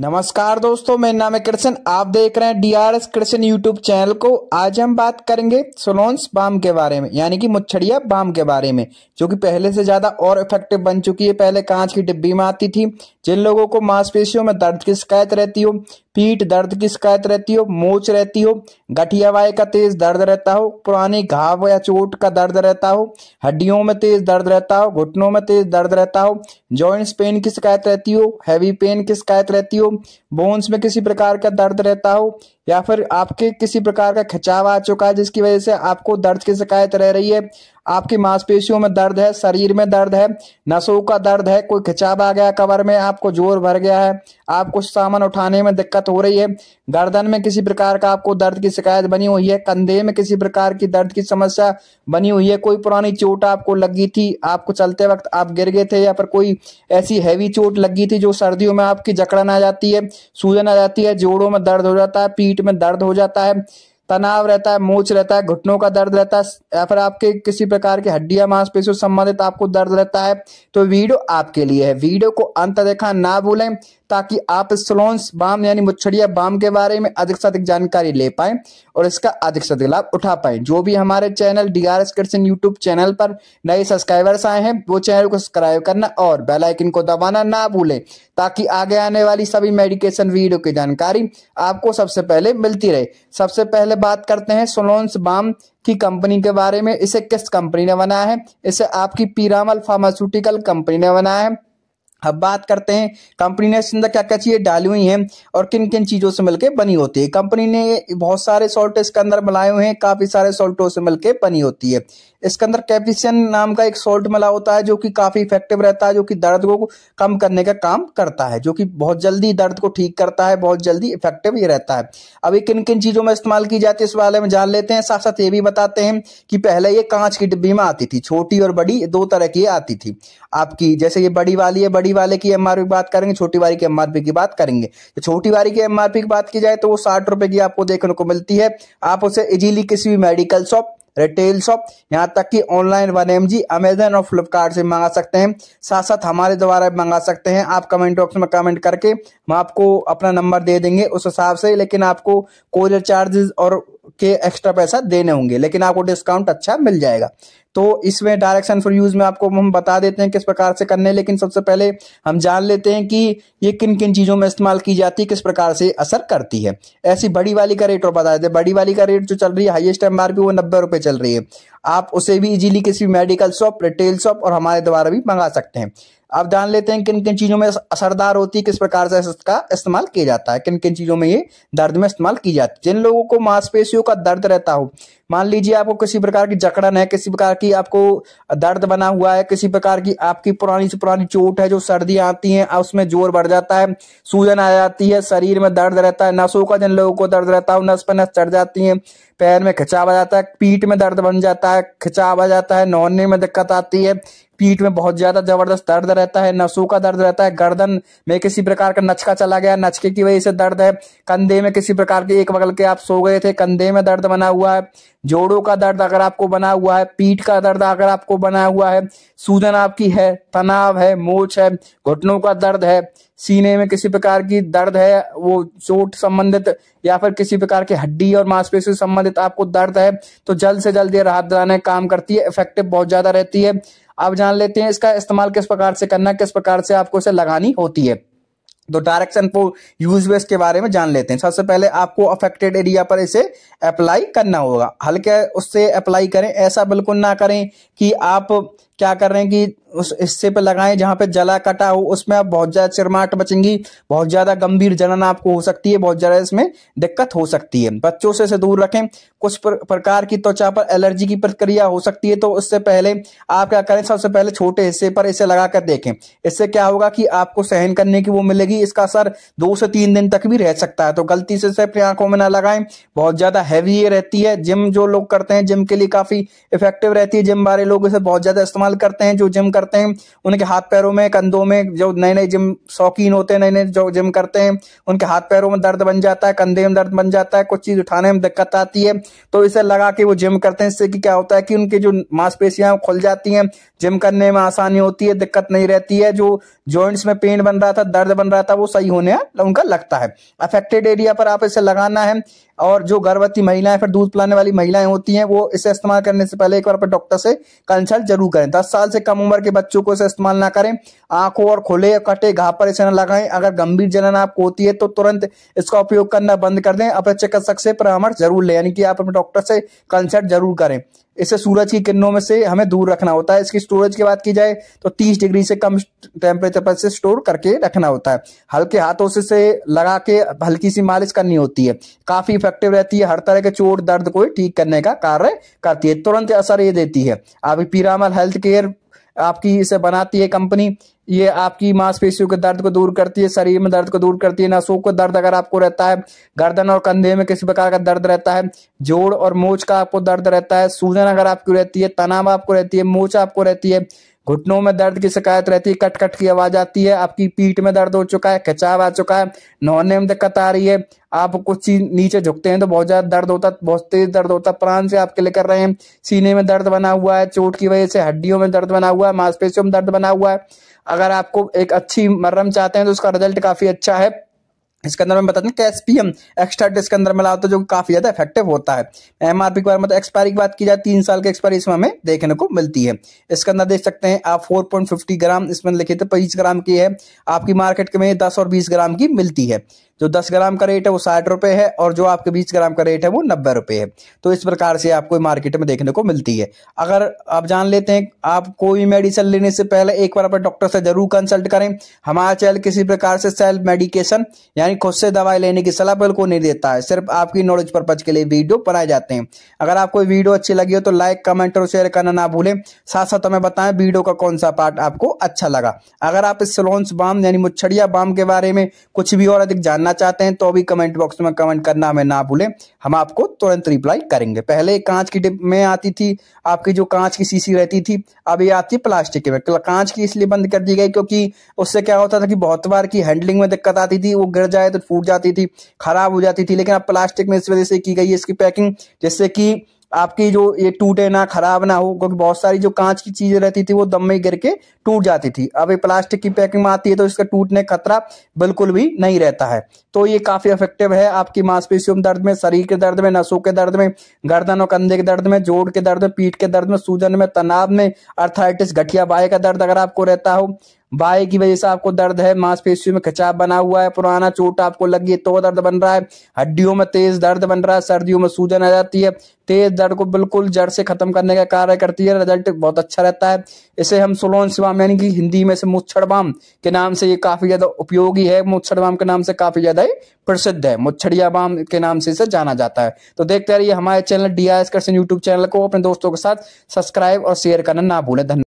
नमस्कार दोस्तों मेरा नाम है कृष्ण आप देख रहे हैं डीआरएस कृष्ण यूट्यूब चैनल को आज हम बात करेंगे सोलोन्स बाम के बारे में यानी कि मुच्छड़िया बाम के बारे में जो कि पहले से ज़्यादा और इफेक्टिव बन चुकी है पहले कांच की डिब्बी में आती थी जिन लोगों को मांसपेशियों में दर्द की शिकायत रहती हो पीठ दर्द की शिकायत रहती हो मोच रहती हो गठिया वाय का तेज दर्द रहता हो पुराने घाव या चोट का दर्द रहता हो हड्डियों में तेज दर्द रहता हो घुटनों में तेज दर्द रहता हो जॉइंट्स पेन की शिकायत रहती हो हैवी पेन की शिकायत रहती हो बोन्स में किसी प्रकार का दर्द रहता हो या फिर आपके किसी प्रकार का खिंचाव आ चुका है जिसकी वजह से आपको दर्द की शिकायत रह रही है आपकी मांसपेशियों में दर्द है शरीर में दर्द है नसों का दर्द है कोई खिंचाव आ गया कवर में आपको जोर भर गया है आपको सामान उठाने में दिक्कत हो रही है गर्दन में किसी प्रकार का आपको दर्द की शिकायत बनी हुई है कंधे में किसी प्रकार की दर्द की समस्या बनी हुई है कोई पुरानी चोट आपको लगी थी आपको चलते वक्त आप गिर गए थे या फिर कोई ऐसी हैवी चोट लगी थी जो सर्दियों में आपकी जकड़न आ जाती है सूजन आ जाती है जोड़ों में दर्द हो जाता है पीठ में दर्द हो जाता है तनाव रहता है मूछ रहता है घुटनों का दर्द रहता है या फिर आपके किसी प्रकार की हड्डियां मांसपेशियों संबंधित आपको दर्द रहता है तो वीडियो आपके लिए है वीडियो को अंत देखा ना भूलें ताकि आप स्लोन्स बाम यानी मुच्छड़िया बाम के बारे में अधिक से अधिक जानकारी ले पाएं और इसका अधिक से अधिक लाभ उठा पाएं जो भी हमारे channel D R S Krishna YouTube channel पर नए सब्सक्राइबर्स आए हैं वो चैनल को सब्सक्राइब करना और बेलाइकिन को दबाना ना भूलें ताकि आगे आने वाली सभी मेडिकेशन वीडियो की जानकारी आपको सबसे पहले मिलती रहे सबसे पहले बात करते हैं सोलोन्स बाम की कंपनी के बारे में इसे किस कंपनी ने बनाया है इसे आपकी पीरामल फार्मास्यूटिकल कंपनी ने बनाया है अब बात करते हैं कंपनी ने इसके अंदर क्या क्या चीज़ें डाली हुई हैं और किन किन चीज़ों से मिलकर बनी होती है कंपनी ने बहुत सारे सॉल्ट इसके अंदर मिलाए हुए हैं काफ़ी सारे सॉल्टों से मिलकर बनी होती है इसके अंदर कैप्सियन नाम का एक सॉल्ट मिला होता है जो कि काफी इफेक्टिव रहता है जो कि दर्द को कम करने का काम करता है जो कि बहुत जल्दी दर्द को ठीक करता है बहुत जल्दी इफेक्टिव ये रहता है अभी किन किन चीजों में इस्तेमाल की जाती है इस बारे में जान लेते हैं साथ साथ ये भी बताते हैं कि पहले ये कांच की डिब्बी में आती थी छोटी और बड़ी दो तरह की आती थी आपकी जैसे ये बड़ी वाली है बड़ी वाले की एमआरपी की बात करेंगे छोटी वाली की एमआरपी की बात करेंगे तो छोटी वाली की एमआरपी की बात की जाए तो वो साठ रुपए की आपको देखने को मिलती है आप उसे इजीली किसी भी मेडिकल शॉप रिटेल शॉप यहाँ तक कि online one M G Amazon और फ्लिपकार्ट से मंगा सकते हैं साथ साथ हमारे द्वारा मंगा सकते हैं आप कमेंट बॉक्स में कमेंट करके हम आपको अपना नंबर दे देंगे उस हिसाब से लेकिन आपको कोरियर चार्जेस और के एक्स्ट्रा पैसा देने होंगे लेकिन आपको डिस्काउंट अच्छा मिल जाएगा तो इसमें डायरेक्शन फॉर यूज में आपको हम बता देते हैं किस प्रकार से करने लेकिन सबसे पहले हम जान लेते हैं कि ये किन किन चीज़ों में इस्तेमाल की जाती है किस प्रकार से असर करती है ऐसी बड़ी वाली का रेट और बता देते हैं बड़ी वाली का रेट जो चल रही है हाइएस्ट एम वो नब्बे रुपए चल रही है आप उसे भी इजिली किसी मेडिकल शॉप रिटेल शॉप और हमारे द्वारा भी मंगा सकते हैं आप जान लेते हैं किन किन चीज़ों में असरदार होती है किस प्रकार से इसका इस्तेमाल किया जाता है किन किन चीज़ों में ये दर्द में इस्तेमाल की जाती है जिन लोगों को मांसपेशियों का दर्द रहता हो मान लीजिए आपको किसी प्रकार की जकड़न है किसी प्रकार की आपको दर्द बना हुआ है किसी प्रकार की आपकी पुरानी से पुरानी चोट है जो सर्दी आती है उसमें जोर बढ़ जाता है सूजन आ जाती है शरीर में दर्द रहता है नसों का जिन लोगों को दर्द रहता है नस पर नस चढ़ जाती है पैर में खिंचाव आ जाता है पीठ में दर्द बन जाता है खिंचाव आ जाता है नौने में दिक्कत आती है पीठ में बहुत ज्यादा जबरदस्त दर्द रहता है नसों का दर्द रहता है गर्दन में किसी प्रकार का नचका चला गया नचके की वजह से दर्द है कंधे में किसी प्रकार के एक बगल के आप सो गए थे कंधे में दर्द बना हुआ है जोड़ों का दर्द अगर आपको बना हुआ है पीठ का दर्द अगर आपको बना हुआ है सूजन आपकी है तनाव है मोच है घुटनों का दर्द है सीने में किसी प्रकार की दर्द है वो चोट संबंधित या फिर किसी प्रकार की हड्डी और मांसपेशी संबंधित आपको दर्द है तो जल्द से जल्द ये राहत दिलाने काम करती है इफेक्टिव बहुत ज्यादा रहती है आप जान लेते हैं इसका इस्तेमाल किस प्रकार से करना किस प्रकार से आपको इसे लगानी होती है तो डायरेक्शन फॉर यूज वेस्ट के बारे में जान लेते हैं सबसे पहले आपको अफेक्टेड एरिया पर इसे अप्लाई करना होगा हल्के उससे अप्लाई करें ऐसा बिल्कुल ना करें कि आप क्या कर रहे हैं कि उस हिस्से पर लगाएं जहां पे जला कटा हो उसमें आप बहुत ज्यादा चिरमाट बचेंगी बहुत ज्यादा गंभीर जलन आपको हो सकती है बहुत ज्यादा इसमें दिक्कत हो सकती है बच्चों से इसे दूर रखें कुछ प्रकार की त्वचा पर एलर्जी की प्रतिक्रिया हो सकती है तो उससे पहले आप क्या करें सबसे पहले छोटे हिस्से पर इसे लगाकर देखें इससे क्या होगा कि आपको सहन करने की वो मिलेगी इसका असर दो से तीन दिन तक भी रह सकता है तो गलती से अपनी आंखों में ना लगाए बहुत ज्यादा हैवी ये रहती है जिम जो लोग करते हैं जिम के लिए काफी इफेक्टिव रहती है जिम वाले लोग इसे बहुत ज्यादा इस्तेमाल करते हैं जो जिम कर करते हैं उनके हाथ पैरों में कंधों में जो नए नए जिम शौकीन होते हैं नए नए जो जिम करते हैं उनके हाथ पैरों में दर्द बन जाता है कंधे में दर्द बन जाता है कुछ चीज़ उठाने में दिक्कत आती है तो इसे लगा के वो जिम करते हैं इससे कि क्या होता है कि उनकी जो मांसपेशियां खुल जाती हैं जिम करने में आसानी होती है दिक्कत नहीं रहती है जो जॉइंट्स में पेन बन रहा था दर्द बन रहा था वो सही होने उनका लगता है अफेक्टेड एरिया पर आप इसे लगाना है और जो गर्भवती महिलाएं फिर दूध पिलाने वाली महिलाएं होती हैं वो इसे इस्तेमाल करने से पहले एक बार डॉक्टर से कंसल्ट जरूर करें दस साल से कम उम्र के बच्चों को इसे इस्तेमाल ना करें आंखों और खुले कटे घाव पर इसे न लगाएं अगर गंभीर जलन आपको होती है तो तुरंत इसका उपयोग करना बंद कर दें अपने चिकित्सक से परामर्श जरूर लें यानी कि आप अपने डॉक्टर से कंसल्ट जरूर करें इसे सूरज की किरणों में से हमें दूर रखना होता है इसकी स्टोरेज की बात की जाए तो 30 डिग्री से कम टेम्परेचर पर से स्टोर करके रखना होता है हल्के हाथों से से लगा के हल्की सी मालिश करनी होती है काफी इफेक्टिव रहती है हर तरह के चोट दर्द को ठीक करने का कार्य करती है तुरंत असर ये देती है अभी पीरामल हेल्थ केयर आपकी इसे बनाती है कंपनी ये आपकी मांसपेशियों के दर्द को दूर करती है शरीर में दर्द को दूर करती है नसों को दर्द अगर आपको रहता है गर्दन और कंधे में किसी प्रकार का दर्द रहता है जोड़ और मोच का आपको दर्द रहता है सूजन अगर आपको रहती है तनाव आपको रहती है मोच आपको रहती है घुटनों में दर्द की शिकायत रहती है कट कट की आवाज आती है आपकी पीठ में दर्द हो चुका है खिंचाव आ चुका है नहाने में दिक्कत आ रही है आप कुछ चीज नीचे झुकते हैं तो बहुत ज्यादा दर्द होता है बहुत तेज दर्द होता है प्राण से आपके लिए कर रहे हैं सीने में दर्द बना हुआ है चोट की वजह से हड्डियों में दर्द बना हुआ है मांसपेशियों में दर्द बना हुआ है अगर आपको एक अच्छी मर्रम चाहते हैं तो उसका रिजल्ट काफी अच्छा है इसके अंदर मैं बताते हैं कैसपियम एक्स्ट्रा इसके अंदर मिला होता तो है जो काफी ज्यादा इफेक्टिव होता है एमआरपी के बारे में एक्सपायरी तो की बात की जाए तीन साल की एक्सपायरी इसमें हमें देखने को मिलती है इसके अंदर देख सकते हैं आप 4.50 ग्राम इसमें लिखे थे पच्चीस ग्राम की है आपकी मार्केट में दस और बीस ग्राम की मिलती है जो दस ग्राम का रेट है वो साठ रुपए है और जो आपके बीस ग्राम का रेट है वो नब्बे रुपए है तो इस प्रकार से आपको मार्केट में देखने को मिलती है अगर आप जान लेते हैं आप कोई भी मेडिसिन लेने से पहले एक बार अपने डॉक्टर से जरूर कंसल्ट करें हमारा चैनल किसी प्रकार से सेल्फ मेडिकेशन यानी खुद से दवाई लेने की सलाह बिल्कुल नहीं देता है सिर्फ आपकी नॉलेज पर्पज के लिए वीडियो बनाए जाते हैं अगर आपको वीडियो अच्छी लगी हो तो लाइक कमेंट और शेयर करना ना भूलें साथ साथ हमें बताएं वीडियो का कौन सा पार्ट आपको अच्छा लगा अगर आप इस सलोन्स बाम यानी मुच्छड़िया बाम के बारे में कुछ भी और अधिक जानना करना चाहते हैं तो अभी कमेंट बॉक्स में कमेंट करना हमें ना भूलें हम आपको तुरंत रिप्लाई करेंगे पहले कांच की डिब में आती थी आपकी जो कांच की शीशी रहती थी अभी आती प्लास्टिक में कांच की इसलिए बंद कर दी गई क्योंकि उससे क्या होता था कि बहुत बार की हैंडलिंग में दिक्कत आती थी वो गिर जाए तो फूट जाती थी खराब हो जाती थी लेकिन अब प्लास्टिक में इस वजह से की गई है इसकी पैकिंग जिससे कि आपकी जो ये टूटे ना खराब ना हो क्योंकि बहुत सारी जो कांच की चीज़ें रहती थी वो दम में गिर के टूट जाती थी अब ये प्लास्टिक की पैकिंग में आती है तो इसका टूटने का खतरा बिल्कुल भी नहीं रहता है तो ये काफ़ी इफेक्टिव है आपकी मांसपेशियों में दर्द में शरीर के दर्द में नसों के दर्द में गर्दन और कंधे के दर्द में जोड़ के दर्द में पीठ के दर्द में सूजन में तनाव में अर्थाइटिस गठिया बाय का दर्द अगर आपको रहता हो बाहे की वजह से आपको दर्द है मांसपेशियों में खिंचाव बना हुआ है पुराना चोट आपको लगी गई तो दर्द बन रहा है हड्डियों में तेज दर्द बन रहा है सर्दियों में सूजन आ जाती है तेज दर्द को बिल्कुल जड़ से खत्म करने का कार्य करती है रिजल्ट बहुत अच्छा रहता है इसे हम सुलोन शिवाम यानी कि हिंदी में से मुच्छड़ बाम के नाम से ये काफी ज्यादा उपयोगी है मुच्छड़ बाम के नाम से काफी ज्यादा प्रसिद्ध है मुच्छड़िया बाम के नाम से इसे जाना जाता है तो देखते रहिए हमारे channel D I S YouTube channel को अपने दोस्तों के साथ सब्सक्राइब और शेयर करना ना भूलें धन्यवाद